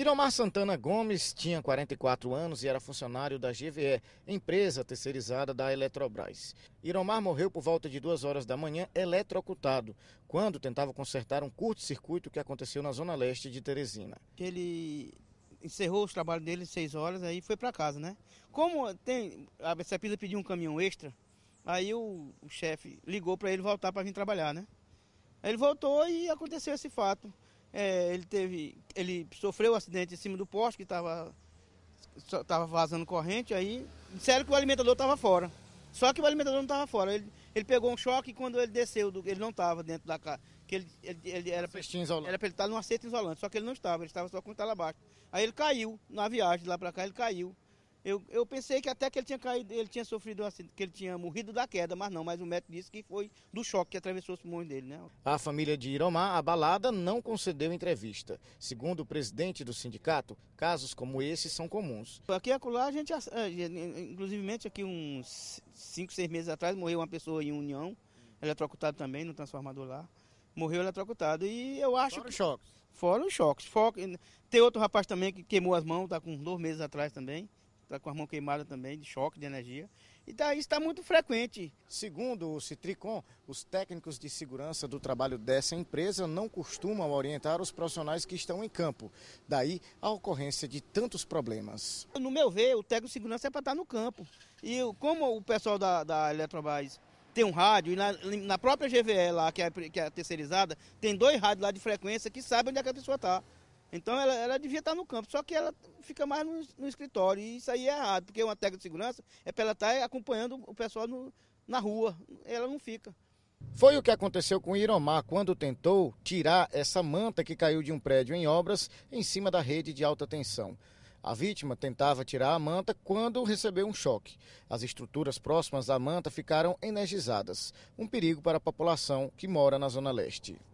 Iromar Santana Gomes tinha 44 anos e era funcionário da GVE, empresa terceirizada da Eletrobras. Iromar morreu por volta de duas horas da manhã, eletrocutado, quando tentava consertar um curto-circuito que aconteceu na zona leste de Teresina. Ele encerrou os trabalhos dele seis horas, aí foi para casa, né? Como tem, a Cepisa pediu um caminhão extra, aí o, o chefe ligou para ele voltar para vir trabalhar, né? Ele voltou e aconteceu esse fato. É, ele teve ele sofreu um acidente em cima do poste que estava tava vazando corrente, aí disseram que o alimentador estava fora. Só que o alimentador não estava fora. Ele, ele pegou um choque e quando ele desceu, do, ele não estava dentro da casa. Que ele, ele, ele era para ele estar num acerto isolante, só que ele não estava, ele estava só com o abaixo. Aí ele caiu, na viagem lá para cá, ele caiu. Eu, eu pensei que até que ele tinha caído, ele tinha sofrido que ele tinha morrido da queda, mas não, mas o médico disse que foi do choque que atravessou os pulmões dele, né? A família de Iromar, abalada, não concedeu entrevista. Segundo o presidente do sindicato, casos como esse são comuns. Aqui e acolá, a gente, eh, inclusive aqui uns 5, 6 meses atrás, morreu uma pessoa em União, eletrocutado também, no transformador lá. Morreu eletrocutado e eu acho Fora que... choques. Fora os choques. Tem outro rapaz também que queimou as mãos, tá com dois meses atrás também está com a mão queimada também, de choque de energia. E daí está tá muito frequente. Segundo o Citricom, os técnicos de segurança do trabalho dessa empresa não costumam orientar os profissionais que estão em campo. Daí a ocorrência de tantos problemas. No meu ver, o técnico de segurança é para estar tá no campo. E como o pessoal da, da Eletrobras tem um rádio, e na, na própria GVE lá, que é, que é terceirizada, tem dois rádios lá de frequência que sabem onde é que a pessoa está. Então ela, ela devia estar no campo, só que ela fica mais no, no escritório, e isso aí é errado, porque uma técnica de segurança é para ela estar tá acompanhando o pessoal no, na rua, ela não fica. Foi o que aconteceu com Iromar quando tentou tirar essa manta que caiu de um prédio em obras em cima da rede de alta tensão. A vítima tentava tirar a manta quando recebeu um choque. As estruturas próximas à manta ficaram energizadas, um perigo para a população que mora na Zona Leste.